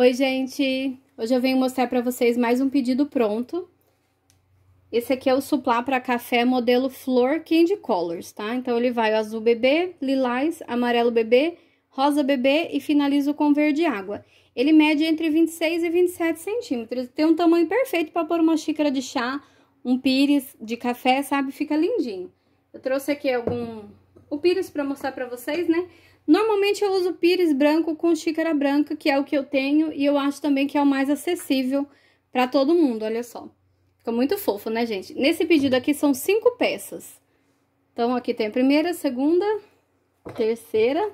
Oi, gente! Hoje eu venho mostrar para vocês mais um pedido pronto. Esse aqui é o suplá para café modelo Flor Candy Colors, tá? Então, ele vai o azul bebê, lilás, amarelo bebê, rosa bebê e finalizo com verde água. Ele mede entre 26 e 27 centímetros. Tem um tamanho perfeito para pôr uma xícara de chá, um pires de café, sabe? Fica lindinho. Eu trouxe aqui algum... o pires para mostrar para vocês, né? Normalmente eu uso pires branco com xícara branca, que é o que eu tenho, e eu acho também que é o mais acessível para todo mundo, olha só. Fica muito fofo, né, gente? Nesse pedido aqui são cinco peças. Então, aqui tem a primeira, segunda, terceira,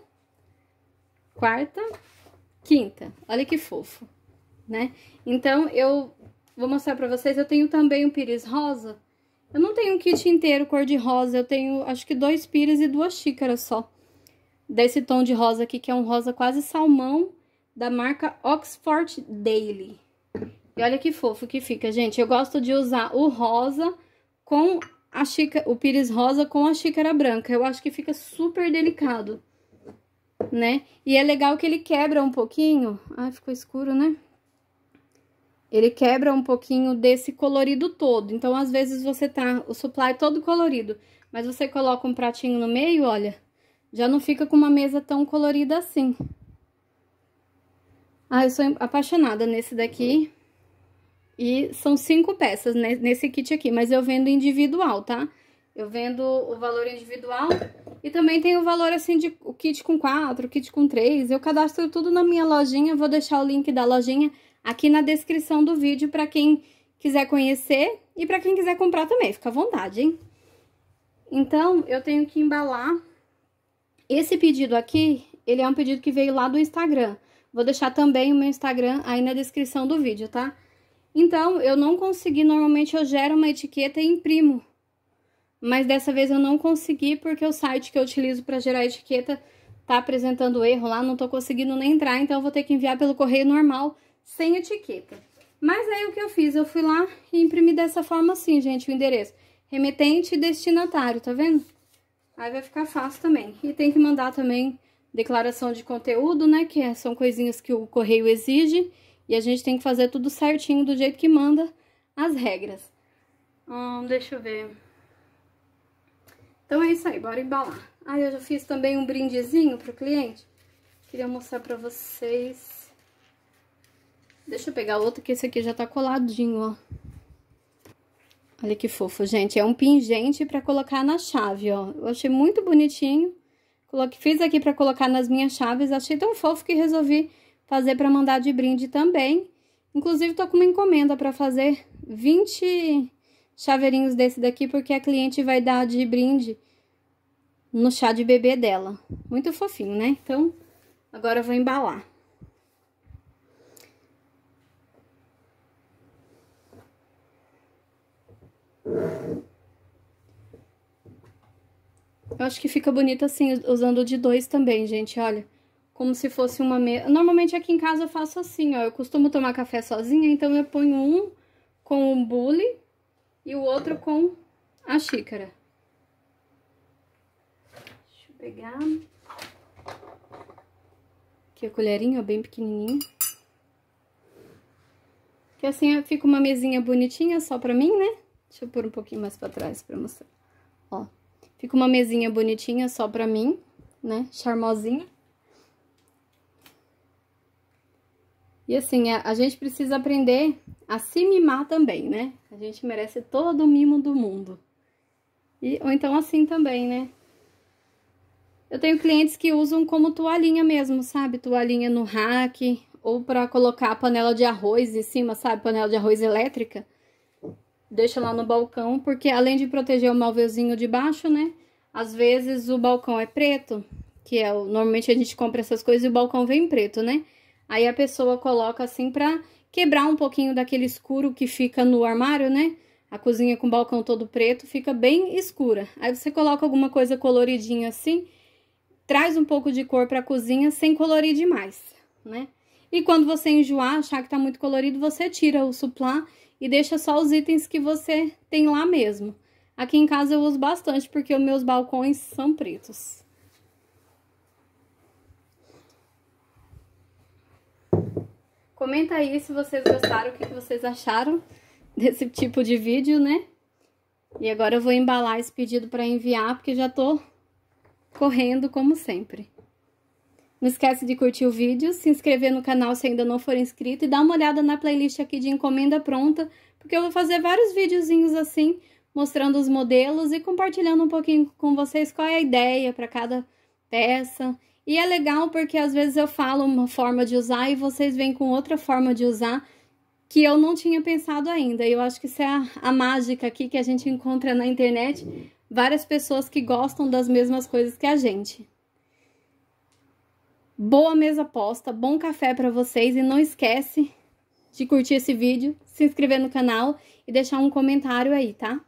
quarta, quinta. Olha que fofo, né? Então, eu vou mostrar pra vocês, eu tenho também um pires rosa. Eu não tenho um kit inteiro cor de rosa, eu tenho acho que dois pires e duas xícaras só desse tom de rosa aqui, que é um rosa quase salmão, da marca Oxford Daily. E olha que fofo que fica, gente. Eu gosto de usar o rosa com a xícara, o pires rosa com a xícara branca. Eu acho que fica super delicado, né? E é legal que ele quebra um pouquinho. Ai, ficou escuro, né? Ele quebra um pouquinho desse colorido todo. Então, às vezes, você tá o supply todo colorido, mas você coloca um pratinho no meio, olha já não fica com uma mesa tão colorida assim. Ah, eu sou apaixonada nesse daqui. E são cinco peças nesse kit aqui, mas eu vendo individual, tá? Eu vendo o valor individual e também tem o valor, assim, de o kit com quatro, o kit com três. Eu cadastro tudo na minha lojinha, vou deixar o link da lojinha aqui na descrição do vídeo para quem quiser conhecer e para quem quiser comprar também, fica à vontade, hein? Então, eu tenho que embalar esse pedido aqui, ele é um pedido que veio lá do Instagram. Vou deixar também o meu Instagram aí na descrição do vídeo, tá? Então, eu não consegui, normalmente eu gero uma etiqueta e imprimo. Mas dessa vez eu não consegui porque o site que eu utilizo para gerar etiqueta tá apresentando erro lá, não tô conseguindo nem entrar, então eu vou ter que enviar pelo correio normal, sem etiqueta. Mas aí o que eu fiz? Eu fui lá e imprimi dessa forma assim, gente, o endereço. Remetente e destinatário, tá vendo? Aí vai ficar fácil também. E tem que mandar também declaração de conteúdo, né? Que é, são coisinhas que o correio exige. E a gente tem que fazer tudo certinho do jeito que manda as regras. Hum, deixa eu ver. Então é isso aí, bora embalar. Aí eu já fiz também um brindezinho pro cliente. Queria mostrar pra vocês. Deixa eu pegar outro, que esse aqui já tá coladinho, ó. Olha que fofo, gente. É um pingente para colocar na chave, ó. Eu achei muito bonitinho. Coloque, fiz aqui para colocar nas minhas chaves. Achei tão fofo que resolvi fazer para mandar de brinde também. Inclusive, tô com uma encomenda para fazer 20 chaveirinhos desse daqui, porque a cliente vai dar de brinde no chá de bebê dela. Muito fofinho, né? Então, agora eu vou embalar. Eu acho que fica bonito assim, usando de dois também, gente, olha. Como se fosse uma mesa. Normalmente aqui em casa eu faço assim, ó. Eu costumo tomar café sozinha, então eu ponho um com o bule e o outro com a xícara. Deixa eu pegar. Aqui a colherinha, ó, bem pequenininha. Que assim fica uma mesinha bonitinha só pra mim, né? Deixa eu pôr um pouquinho mais pra trás pra mostrar. Ó, Fica uma mesinha bonitinha só pra mim, né? Charmosinha. E assim, a, gente precisa aprender a se mimar também, né? A gente merece todo o mimo do mundo. E, ou então assim também, né? Eu tenho clientes que usam como toalhinha mesmo, sabe? Toalhinha no rack ou para colocar a panela de arroz em cima, sabe? Panela de arroz elétrica deixa lá no balcão, porque além de proteger o móvelzinho de baixo, né? Às vezes o balcão é preto, que é o, normalmente a gente compra essas coisas e o balcão vem preto, né? Aí a pessoa coloca assim pra quebrar um pouquinho daquele escuro que fica no armário, né? A cozinha com o balcão todo preto fica bem escura. Aí você coloca alguma coisa coloridinha assim, traz um pouco de cor para a cozinha sem colorir demais, né? E quando você enjoar, achar que tá muito colorido, você tira o suplá e deixa só os itens que você tem lá mesmo. Aqui em casa eu uso bastante, porque os meus balcões são pretos. Comenta aí se vocês gostaram, o que vocês acharam desse tipo de vídeo, né? E agora eu vou embalar esse pedido para enviar, porque já tô correndo como sempre. Não esquece de curtir o vídeo, se inscrever no canal se ainda não for inscrito e dar uma olhada na playlist aqui de encomenda pronta, porque eu vou fazer vários videozinhos assim, mostrando os modelos e compartilhando um pouquinho com vocês qual é a ideia para cada peça. E é legal porque às vezes eu falo uma forma de usar e vocês vêm com outra forma de usar que eu não tinha pensado ainda. E eu acho que isso é a, a mágica aqui que a gente encontra na internet, várias pessoas que gostam das mesmas coisas que a gente boa mesa posta, bom café para vocês e não esquece de curtir esse vídeo, se inscrever no canal e deixar um comentário aí, tá?